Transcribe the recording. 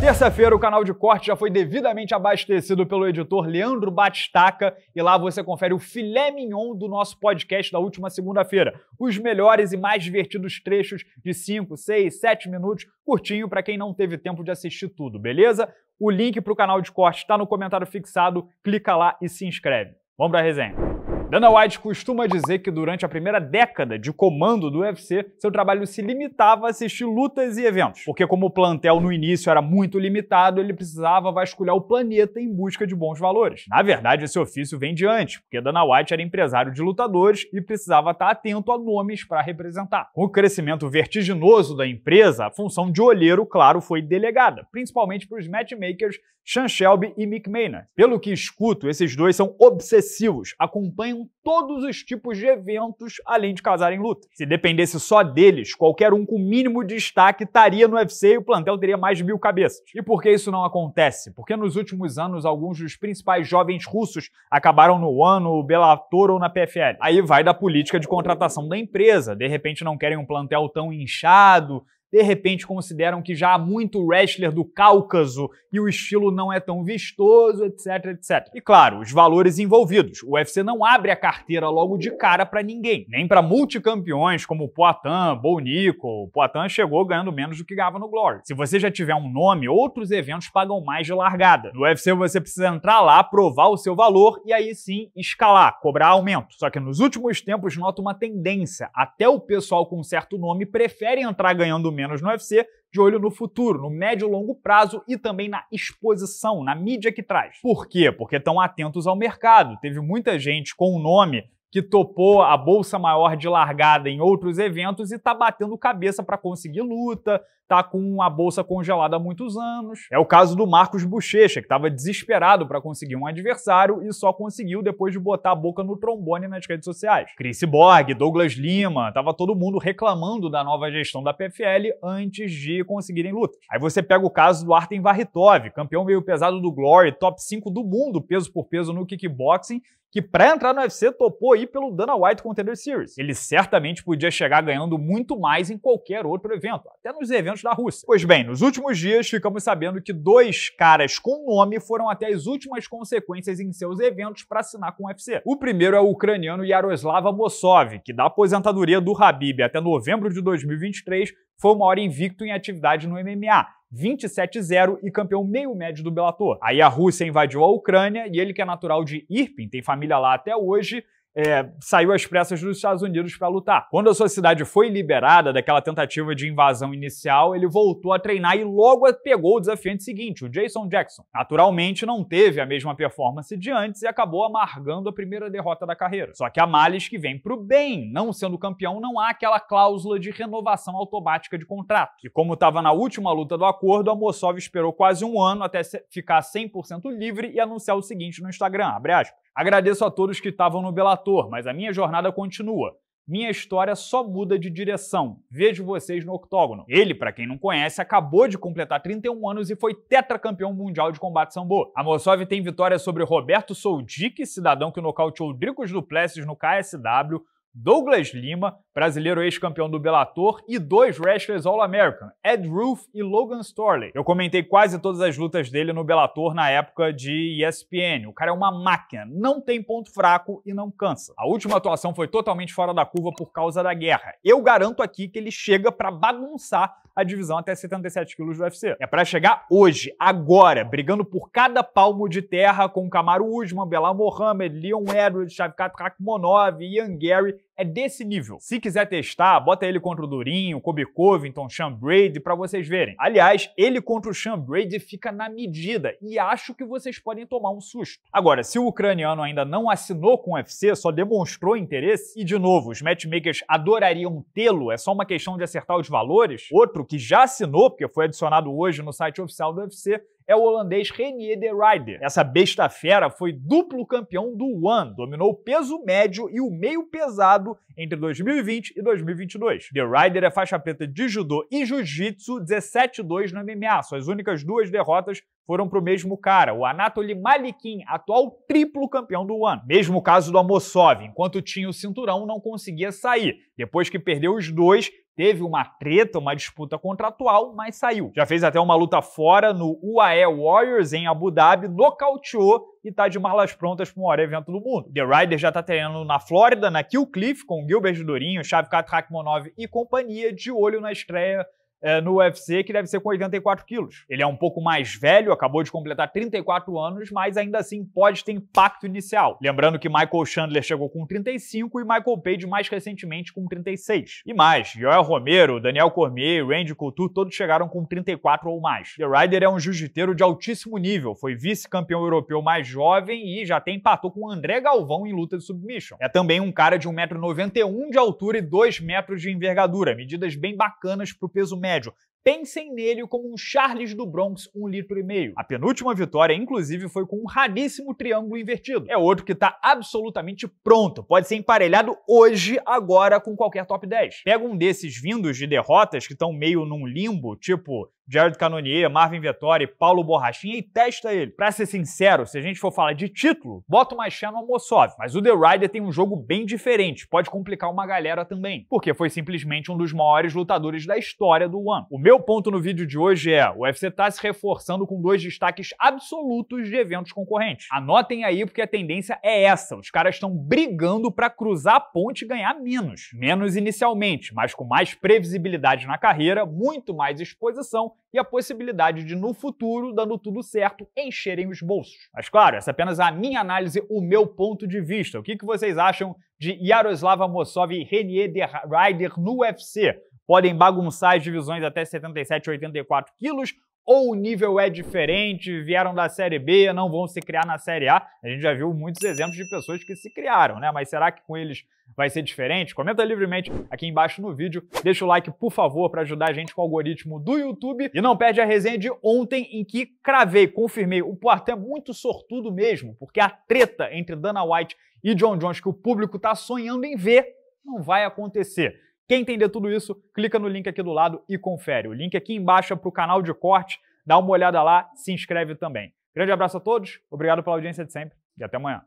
Terça-feira, o canal de corte já foi devidamente abastecido pelo editor Leandro Batistaca e lá você confere o filé mignon do nosso podcast da última segunda-feira. Os melhores e mais divertidos trechos de 5, 6, 7 minutos, curtinho para quem não teve tempo de assistir tudo, beleza? O link para o canal de corte está no comentário fixado, clica lá e se inscreve. Vamos para a resenha. Dana White costuma dizer que durante a primeira década de comando do UFC, seu trabalho se limitava a assistir lutas e eventos, porque como o plantel no início era muito limitado, ele precisava vasculhar o planeta em busca de bons valores. Na verdade, esse ofício vem de antes, porque Dana White era empresário de lutadores e precisava estar atento a nomes para representar. Com o crescimento vertiginoso da empresa, a função de olheiro, claro, foi delegada, principalmente para os matchmakers Sean Shelby e Mick Maynard. Pelo que escuto, esses dois são obsessivos, acompanham faziam todos os tipos de eventos além de casarem luta. Se dependesse só deles, qualquer um com mínimo destaque estaria no UFC e o plantel teria mais de mil cabeças. E por que isso não acontece? Porque nos últimos anos, alguns dos principais jovens russos acabaram no ano, Bellator ou na PFL. Aí vai da política de contratação da empresa. De repente não querem um plantel tão inchado, de repente consideram que já há muito wrestler do Cáucaso e o estilo não é tão vistoso, etc, etc. E claro, os valores envolvidos. O UFC não abre a carteira logo de cara para ninguém, nem para multicampeões como Poatan, Bo Nico. Poatan chegou ganhando menos do que ganhava no Glory. Se você já tiver um nome, outros eventos pagam mais de largada. No UFC você precisa entrar lá, provar o seu valor e aí sim escalar, cobrar aumento. Só que nos últimos tempos nota uma tendência, até o pessoal com certo nome prefere entrar ganhando menos menos no UFC, de olho no futuro, no médio e longo prazo e também na exposição, na mídia que traz. Por quê? Porque estão atentos ao mercado. Teve muita gente com o nome que topou a bolsa maior de largada em outros eventos e está batendo cabeça para conseguir luta, está com a bolsa congelada há muitos anos. É o caso do Marcos Bochecha, que estava desesperado para conseguir um adversário e só conseguiu depois de botar a boca no trombone nas redes sociais. Chris Borg, Douglas Lima, estava todo mundo reclamando da nova gestão da PFL antes de conseguirem luta. Aí você pega o caso do Artem Varritov, campeão meio pesado do Glory, top 5 do mundo peso por peso no kickboxing, que para entrar no UFC topou ir pelo Dana White Contender Series. Ele certamente podia chegar ganhando muito mais em qualquer outro evento, até nos eventos da Rússia. Pois bem, nos últimos dias ficamos sabendo que dois caras com nome foram até as últimas consequências em seus eventos para assinar com o UFC. O primeiro é o ucraniano Yaroslav Mossov, que da aposentadoria do Habib até novembro de 2023 foi o maior invicto em atividade no MMA 27-0 e campeão meio médio do Bellator. Aí a Rússia invadiu a Ucrânia e ele que é natural de Irpin, tem família lá até hoje, é, saiu às pressas dos Estados Unidos para lutar. Quando a sua cidade foi liberada daquela tentativa de invasão inicial, ele voltou a treinar e logo pegou o desafiante seguinte, o Jason Jackson. Naturalmente, não teve a mesma performance de antes e acabou amargando a primeira derrota da carreira. Só que a males que vem pro bem. Não sendo campeão, não há aquela cláusula de renovação automática de contrato. E como estava na última luta do acordo, a Mossov esperou quase um ano até ficar 100% livre e anunciar o seguinte no Instagram, abre aspas. Agradeço a todos que estavam no Belator, mas a minha jornada continua. Minha história só muda de direção. Vejo vocês no octógono. Ele, para quem não conhece, acabou de completar 31 anos e foi tetracampeão mundial de combate sambo. Amosov tem vitórias sobre Roberto Soldic, cidadão que nocauteou Dricos Duplessis no KSW, Douglas Lima, brasileiro ex-campeão do Bellator, e dois wrestlers All-American, Ed Ruth e Logan Storley. Eu comentei quase todas as lutas dele no Bellator na época de ESPN. O cara é uma máquina, não tem ponto fraco e não cansa. A última atuação foi totalmente fora da curva por causa da guerra. Eu garanto aqui que ele chega para bagunçar a divisão até 77 quilos do UFC. É para chegar hoje, agora, brigando por cada palmo de terra com Kamaru Usman, Belal Mohamed, Leon Edwards, Shavkat Rakhmonov, Ian Gary é desse nível. Se quiser testar, bota ele contra o Durinho, Kobe Covington, Sean Brady para vocês verem. Aliás, ele contra o Sean Brady fica na medida e acho que vocês podem tomar um susto. Agora, se o ucraniano ainda não assinou com o UFC, só demonstrou interesse e de novo, os matchmakers adorariam tê-lo, é só uma questão de acertar os valores. Outro que já assinou, porque foi adicionado hoje no site oficial do UFC, é o holandês Renier de Ryder. Essa besta fera foi duplo campeão do One, dominou o peso médio e o meio pesado entre 2020 e 2022. De Ryder é faixa preta de judô e jiu-jitsu, 17-2 no MMA. Suas únicas duas derrotas foram para o mesmo cara, o Anatoly Malikin, atual triplo campeão do One. Mesmo caso do Amossov, enquanto tinha o cinturão, não conseguia sair. Depois que perdeu os dois, teve uma treta, uma disputa contratual, mas saiu. Já fez até uma luta fora no UAE Warriors em Abu Dhabi, nocauteou e tá de malas prontas para o maior evento do mundo. The Rider já tá treinando na Flórida, na Kill Cliff, com Gilbert Durinho, Shavkat Rakhmonov e companhia, de olho na estreia é, no UFC, que deve ser com 84 quilos. Ele é um pouco mais velho, acabou de completar 34 anos, mas ainda assim pode ter impacto inicial. Lembrando que Michael Chandler chegou com 35 e Michael Page mais recentemente com 36. E mais, Joel Romero, Daniel Cormier, Randy Couture, todos chegaram com 34 ou mais. The Rider é um jiu-jiteiro de altíssimo nível, foi vice-campeão europeu mais jovem e já até empatou com André Galvão em luta de submission. É também um cara de 1,91m de altura e 2 metros de envergadura, medidas bem bacanas pro peso médio médio. Pensem nele como um Charles do Bronx, um litro e meio. A penúltima vitória, inclusive, foi com um raríssimo triângulo invertido. É outro que está absolutamente pronto, pode ser emparelhado hoje, agora, com qualquer top 10. Pega um desses vindos de derrotas que estão meio num limbo, tipo Jared Canonier, Marvin Vettori, Paulo Borrachinha e testa ele. Para ser sincero, se a gente for falar de título, bota uma Xé no Almoçov, mas o The Rider tem um jogo bem diferente, pode complicar uma galera também, porque foi simplesmente um dos maiores lutadores da história do One. O meu ponto no vídeo de hoje é, o UFC tá se reforçando com dois destaques absolutos de eventos concorrentes. Anotem aí porque a tendência é essa, os caras estão brigando para cruzar a ponte e ganhar menos. Menos inicialmente, mas com mais previsibilidade na carreira, muito mais exposição e a possibilidade de, no futuro, dando tudo certo, encherem os bolsos. Mas claro, essa é apenas a minha análise, o meu ponto de vista. O que, que vocês acham de Yaroslava Mossov e Renier de Ryder no UFC? Podem bagunçar as divisões até 77, 84 quilos ou o nível é diferente, vieram da Série B, não vão se criar na Série A. A gente já viu muitos exemplos de pessoas que se criaram, né? Mas será que com eles vai ser diferente? Comenta livremente aqui embaixo no vídeo, deixa o like, por favor, para ajudar a gente com o algoritmo do YouTube. E não perde a resenha de ontem em que cravei, confirmei, o Poitin é muito sortudo mesmo, porque a treta entre Dana White e John Jones que o público está sonhando em ver não vai acontecer. Quer entender tudo isso? Clica no link aqui do lado e confere. O link aqui embaixo é para o canal de corte. Dá uma olhada lá, se inscreve também. Grande abraço a todos, obrigado pela audiência de sempre e até amanhã.